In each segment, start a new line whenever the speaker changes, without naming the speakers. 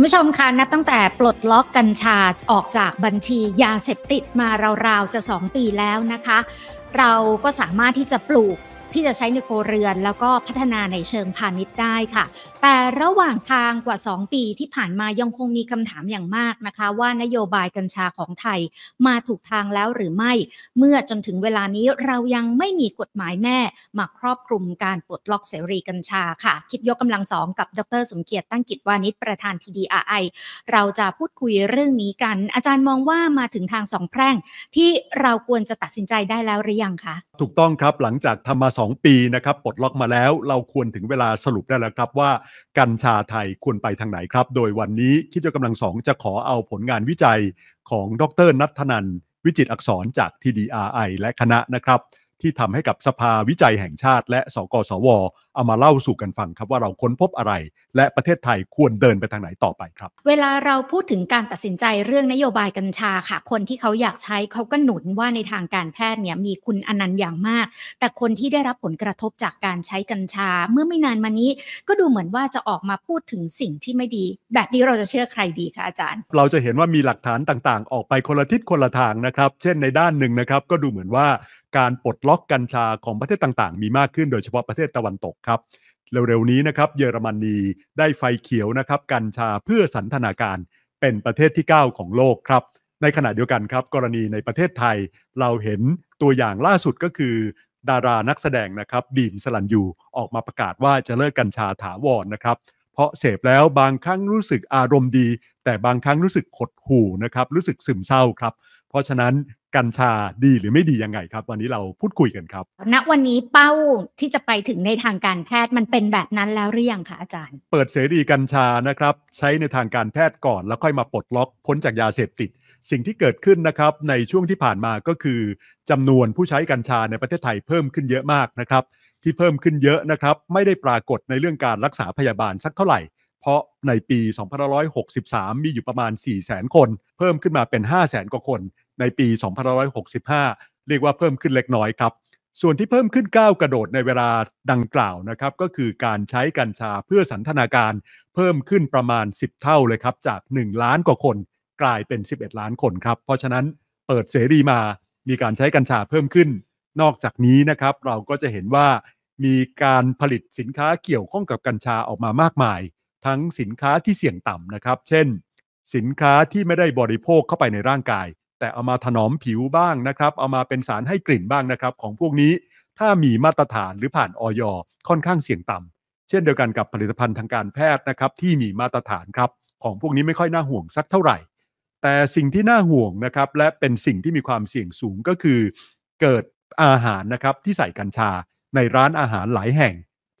คุณผู้ชมคะ นับตั้งแต่ปลดล็อกกัญชา ออกจากบัญชียาเสพติดมาราวๆ จะ 2 ปีแล้วนะคะ เราก็สามารถที่จะปลูกที่จะใช้ในโครเรือน แล้วก็พัฒนาในเชิงพาณิชย์ได้ค่ะ แต่ระหว่างทางกว่า 2 ปีที่ผ่านมายังคงมีคำถามอย่างมากนะคะ ว่านโยบายกัญชาของไทย มาถูกทางแล้วหรือไม่ เมื่อจนถึงเวลานี้เรายังไม่มีกฎหมายแม่ มาครอบคลุมการปลดล็อกเสรีกัญชาค่ะ คิดยกกำลังสองกับดร สมเกียรติตั้งกิจวานิชประธาน TDRI เราจะพูดคุยเรื่องนี้กัน อาจารย์มองว่ามาถึงทางสองแพร่ง ที่เราควรจะตัดสินใจได้แล้วหรือยังคะ
ถูกต้องครับหลังจากทำมา2 ปีนะครับปลดล็อกมาแล้วเราควรถึงเวลาสรุปได้แล้วครับว่ากัญชาไทยควรไปทางไหนครับ โดยวันนี้ คิดว่ากำลังสองจะขอเอาผลงานวิจัยของดรนัทนันวิจิตอักษรจาก TDRI และคณะนะครับที่ทำให้กับสภาวิจัยแห่งชาติและสกสวเอามาเล่าสู่กันฟังครับว่าเราค้นพบอะไร และประเทศไทยควรเดินไปทางไหนต่อไปครับ
เวลาเราพูดถึงการตัดสินใจเรื่องนโยบายกัญชาค่ะคนที่เขาอยากใช้เขาก็หนุนว่าในทางการแพทย์เนี่ยมีคุณอนันต์อย่างมาก แต่คนที่ได้รับผลกระทบจากการใช้กัญชาเมื่อไม่นานมานี้ ก็ดูเหมือนว่าจะออกมาพูดถึงสิ่งที่ไม่ดี แบบนี้เราจะเชื่อใครดีคะอาจารย์
เราจะเห็นว่ามีหลักฐานต่างๆ ออกไปคนละทิศคนละทางนะครับ เช่น ในด้านหนึ่งนะครับก็ดูเหมือนว่าการปลดล็อกกัญชาของประเทศต่างๆ มีมากขึ้น โดยเฉพาะประเทศตะวันตกครับเร็วๆนี้นะครับเยอรมนีได้ไฟเขียวนะครับกัญชาเพื่อสันทนาการเป็นประเทศที่ 9 ของโลกครับในขณะเดียวกันครับ กรณีในประเทศไทยเราเห็นตัวอย่างล่าสุดก็คือดารานักแสดงนะครับดีมสลันยูออกมาประกาศว่าจะเลิกกัญชาถาวรนนะครับ เพราะเสพแล้วบางครั้งรู้สึกอารมณ์ดี แต่บางครั้งรู้สึกขดหู่นะครับรู้สึกซึมเศร้าครับเพราะฉะนั้นกัญชาดีหรือไม่ดียังไงครับ วันนี้เราพูดคุยกันครับ
ณวันนี้เป้าที่จะไปถึงในทางการแพทย์มันเป็นแบบนั้นแล้วหรือยังคะอาจารย์
เปิดเสรีกัญชานะครับใช้ในทางการแพทย์ก่อนแล้วค่อยมาปลดล็อกพ้นจากยาเสพติด สิ่งที่เกิดขึ้นนะครับในช่วงที่ผ่านมาก็คือจำนวนผู้ใช้กัญชาในประเทศไทยเพิ่มขึ้นเยอะมากนะครับที่เพิ่มขึ้นเยอะนะครับไม่ได้ปรากฏในเรื่องการรักษาพยาบาลสักเท่าไหร่เพราะในปี2563 มีอยู่ประมาณ4 0 0แสนคน เพิ่มขึ้นมาเป็น 5 0 0แสนกว่าคน ในปี 2565 เรียกว่าเพิ่มขึ้นเล็กน้อยครับ ส่วนที่เพิ่มขึ้นก้าวกระโดดในเวลาดังกล่าวนะครับ ก็คือการใช้กัญชาเพื่อสันทนาการเพิ่มขึ้นประมาณ 10 เท่าเลยครับ จาก 1 ล้านกว่าคน กลายเป็น 11 ล้านคนครับ เพราะฉะนั้นเปิดเสรีมามีการใช้กัญชาเพิ่มขึ้น นอกจากนี้นะครับเราก็จะเห็นว่ามีการผลิตสินค้าเกี่ยวข้องกับกัญชาออกมามากมายทั้งสินค้าที่เสี่ยงต่ำนะครับ เช่น สินค้าที่ไม่ได้บริโภคเข้าไปในร่างกาย แต่เอามาถนอมผิวบ้างนะครับ เอามาเป็นสารให้กลิ่นบ้างนะครับของพวกนี้ถ้ามีมาตรฐานหรือผ่านออยค่อนข้างเสี่ยงต่ำเช่นเดียวกันกับผลิตภัณฑ์ทางการแพทย์นะครับที่มีมาตรฐานครับของพวกนี้ไม่ค่อยน่าห่วงสักเท่าไหร่ แต่สิ่งที่น่าห่วงนะครับและเป็นสิ่งที่มีความเสี่ยงสูงก็คือ เกิดอาหารนะครับที่ใส่กัญชา ในร้านอาหารหลายแห่ง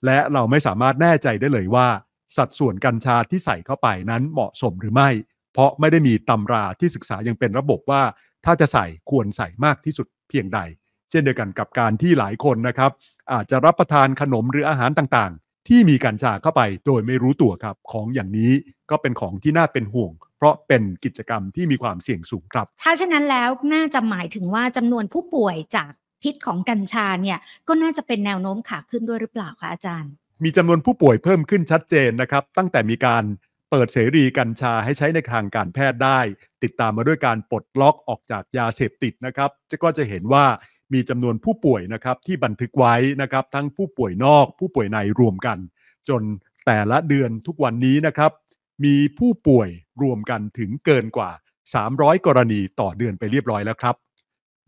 และเราไม่สามารถแน่ใจได้เลยว่าสัดส่วนกัญชาที่ใส่เข้าไปนั้นเหมาะสมหรือไม่ เพราะไม่ได้มีตำราที่ศึกษายังเป็นระบบว่า ถ้าจะใส่ควรใส่มากที่สุดเพียงใด เช่นเดียวกันกับการที่หลายคนนะครับ อาจจะรับประทานขนมหรืออาหารต่างๆ ที่มีกัญชาเข้าไปโดยไม่รู้ตัวครับของอย่างนี้ ก็เป็นของที่น่าเป็นห่วง เพราะเป็นกิจกรรมที่มีความเสี่ยงสูงครับ
ถ้าฉะนั้นแล้วน่าจะหมายถึงว่าจำนวนผู้ป่วยจากพิษของกัญชาเนี่ยก็น่าจะเป็นแนวโน้มขาขึ้นด้วยหรือเปล่าคะอาจารย์
มีจำนวนผู้ป่วยเพิ่มขึ้นชัดเจนนะครับ ตั้งแต่มีการเปิดเสรีกัญชาให้ใช้ในทางการแพทย์ได้ ติดตามมาด้วยการปลดล็อกออกจากยาเสพติดนะครับจะก็จะเห็นว่ามีจำนวนผู้ป่วยนะครับที่บันทึกไว้นะครับ ทั้งผู้ป่วยนอกผู้ป่วยในรวมกัน จนแต่ละเดือนทุกวันนี้นะครับ มีผู้ป่วยรวมกันถึงเกินกว่า 300 กรณีต่อเดือนไปเรียบร้อยแล้วครับ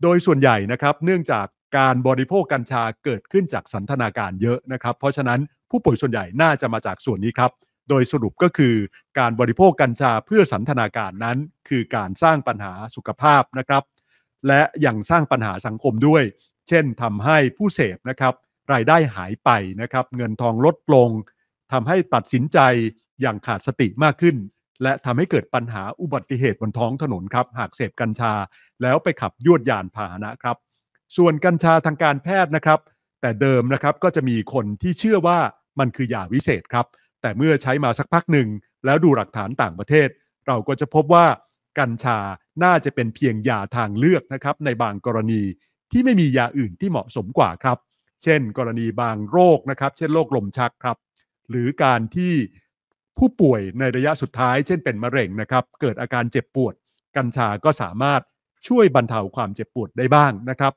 โดยส่วนใหญ่นะครับเนื่องจากการบริโภคกัญชาเกิดขึ้นจากสันทนาการเยอะนะครับ เพราะฉะนั้นผู้ป่วยส่วนใหญ่น่าจะมาจากส่วนนี้ครับ โดยสรุปก็คือ การบริโภคกัญชาเพื่อสันทนาการนั้นคือการสร้างปัญหาสุขภาพนะครับ และยังสร้างปัญหาสังคมด้วย เช่นทำให้ผู้เสพนะครับรายได้หายไปนะครับ เงินทองลดลงทำให้ตัดสินใจอย่างขาดสติมากขึ้น และทำให้เกิดปัญหาอุบัติเหตุบนท้องถนนครับหากเสพกัญชา แล้วไปขับยวดยานพาหนะครับส่วนกัญชาทางการแพทย์นะครับ แต่เดิมนะครับก็จะมีคนที่เชื่อว่ามันคือยาวิเศษครับ แต่เมื่อใช้มาสักพักหนึ่งแล้วดูหลักฐานต่างประเทศ เราก็จะพบว่ากัญชาน่าจะเป็นเพียงยาทางเลือกนะครับ ในบางกรณีที่ไม่มียาอื่นที่เหมาะสมกว่าครับ เช่นกรณีบางโรคนะครับ เช่นโรคลมชักครับหรือการที่ผู้ป่วยในระยะสุดท้ายเช่นเป็นมะเร็งนะครับ เกิดอาการเจ็บปวด กัญชาก็สามารถช่วยบรรเทาความเจ็บปวดได้บ้างนะครับ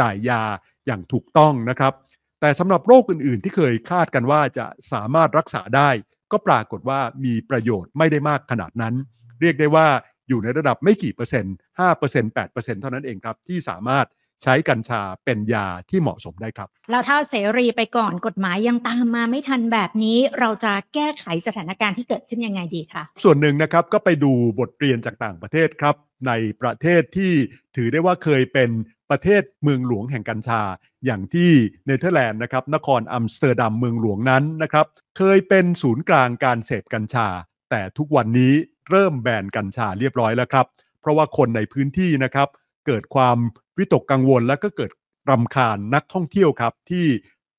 จ่ายยาอย่างถูกต้องนะครับ แต่สำหรับโรคอื่น ๆ ที่เคยคาดกันว่าจะสามารถรักษาได้ ก็ปรากฏว่ามีประโยชน์ไม่ได้มากขนาดนั้น เรียกได้ว่าอยู่ในระดับไม่กี่เปอร์เซ็นต์5%เปอร์เซ็นต์8%เปอร์เซ็นต์เท่านั้นเองครับ ที่สามารถใช้กัญชาเป็นยาที่เหมาะสมได้ครับ
แล้วถ้าเสรีไปก่อนกฎหมายยังตามมาไม่ทันแบบนี้ เราจะแก้ไขสถานการณ์ที่เกิดขึ้นยังไงดีคะ
ส่วนหนึ่งนะครับก็ไปดูบทเรียนจากต่างประเทศครับ ในประเทศที่ถือได้ว่าเคยเป็นประเทศเมืองหลวงแห่งกัญชาอย่างที่เนเธอร์แลนด์นะครับนครอัมสเตอร์ดัมเมืองหลวงนั้นนะครับ เคยเป็นศูนย์กลางการเสพกัญชา แต่ทุกวันนี้เริ่มแบนกัญชาเรียบร้อยแล้วครับเพราะว่าคนในพื้นที่นะครับ เกิดความวิตกกังวลและก็เกิดรำคาญนักท่องเที่ยวครับ ที่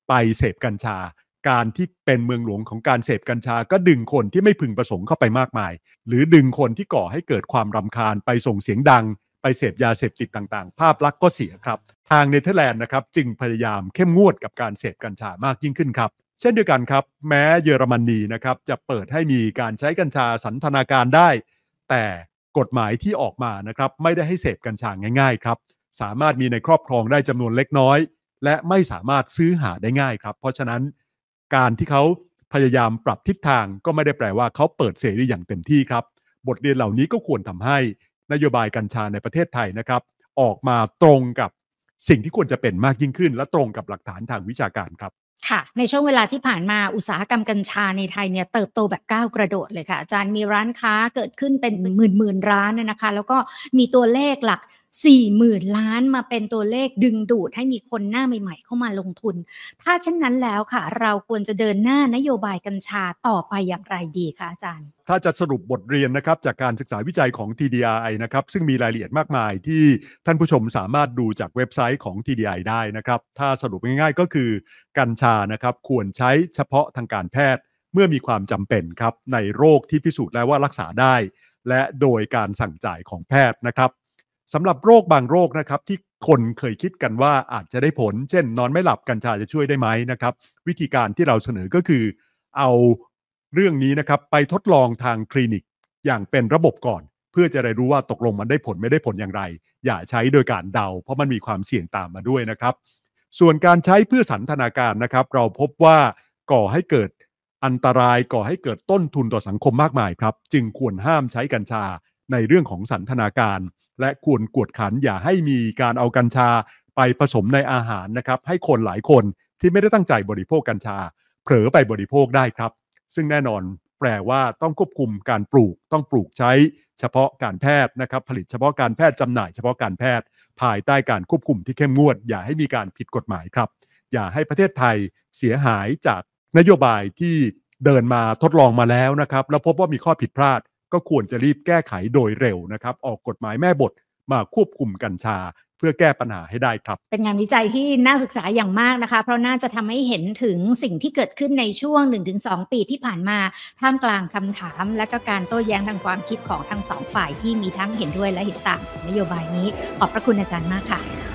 ไปเสพกัญชา การที่เป็นเมืองหลวงของการเสพกัญชา ก็ดึงคนที่ไม่พึงประสงค์เข้าไปมากมาย หรือดึงคนที่ก่อให้เกิดความรำคาญไปส่งเสียงดังไปเสพยาเสพติดต่างๆ ภาพลักษณ์ก็เสียครับ ทางเนเธอร์แลนด์นะครับจึงพยายามเข้มงวดกับการเสพกัญชามากยิ่งขึ้นครับ เช่นเดียวกันครับ แม้เยอรมนนีนะครับ จะเปิดให้มีการใช้กัญชาสันทนาการได้ แต่กฎหมายที่ออกมานะครับ ไม่ได้ให้เสพกัญชาง่าย ๆ ครับ สามารถมีในครอบครองได้จำนวนเล็กน้อย และไม่สามารถซื้อหาได้ง่ายครับเพราะฉะนั้นการที่เขาพยายามปรับทิศทางก็ไม่ได้แปลว่าเขาเปิดเสรีอย่างเต็มที่ครับบทเรียนเหล่านี้ก็ควรทำให้นโยบายกัญชาในประเทศไทยนะครับ ออกมาตรงกับสิ่งที่ควรจะเป็นมากยิ่งขึ้น และตรงกับหลักฐานทางวิชาการครับ
ค่ะ ในช่วงเวลาที่ผ่านมาอุตสาหกรรมกัญชาในไทยเนี่ยเติบโตแบบก้าวกระโดดเลยค่ะ อาจารย์มีร้านค้าเกิดขึ้นเป็นหมื่นหมื่นร้านนะคะ แล้วก็มีตัวเลขหลัก4ี่หมื่นล้านมาเป็นตัวเลขดึงดูด ให้มีคนหน้าใหม่ ๆ เข้ามาลงทุน ถ้าเช่นนั้นแล้วค่ะ เราควรจะเดินหน้านโยบายกัญชาต่อไปอย่างไรดีคะอาจารย์
ถ้าจะสรุปบทเรียนนะครับ จากการศึกษาวิจัยของ TDI นะครับซึ่งมีรายละเอียดมากมายที่ท่านผู้ชมสามารถดูจากเว็บไซต์ของ TDI ได้นะครับ ถ้าสรุปง่ายๆก็คือกัญชานะครับ ควรใช้เฉพาะทางการแพทย์ เมื่อมีความจำเป็นครับในโรคที่พิสูจน์แล้วว่ารักษาได้ และโดยการสั่งจ่ายของแพทย์นะครับสำหรับโรคบางโรคนะครับที่คนเคยคิดกันว่าอาจจะได้ผล เช่น นอนไม่หลับกัญชาจะช่วยได้ไหมนะครับ วิธีการที่เราเสนอก็คือ เอาเรื่องนี้นะครับไปทดลองทางคลินิกอย่างเป็นระบบก่อน เพื่อจะได้รู้ว่าตกลงมันได้ผลไม่ได้ผลอย่างไร อย่าใช้โดยการเดา เพราะมันมีความเสี่ยงตามมาด้วยนะครับ ส่วนการใช้เพื่อสันทนาการนะครับ เราพบว่าก่อให้เกิดอันตรายก่อให้เกิดต้นทุนต่อสังคมมากมายครับ จึงควรห้ามใช้กัญชาในเรื่องของสันทนาการและควรกวดขัน อย่าให้มีการเอากัญชาไปผสมในอาหารนะครับให้คนหลายคนที่ไม่ได้ตั้งใจบริโภคกัญชา เผลอไปบริโภคได้ครับ ซึ่งแน่นอนแปลว่าต้องควบคุมการปลูก ต้องปลูกใช้ เฉพาะการแพทย์นะครับผลิตเฉพาะการแพทย์จำหน่ายเฉพาะการแพทย์ ภายใต้การควบคุมที่เข้มงวดอย่าให้มีการผิดกฎหมายครับ อย่าให้ประเทศไทยเสียหายจากนโยบายที่เดินมาทดลองมาแล้วนะครับแล้วพบว่ามีข้อผิดพลาดก็ควรจะรีบแก้ไขโดยเร็วนะครับ ออกกฎหมายแม่บทมาควบคุมกัญชา เพื่อแก้ปัญหาให้ได้ครับ
เป็นงานวิจัยที่น่าศึกษาอย่างมากนะคะ เพราะน่าจะทำให้เห็นถึงสิ่งที่เกิดขึ้นในช่วง 1-2 ปีที่ผ่านมาท่ามกลางคำถาม และก็การโต้แย้งทางความคิดของทั้งสองฝ่ายที่มีทั้งเห็นด้วย และเห็นต่างกับนโยบายนี้ ขอบพระคุณอาจารย์มากค่ะ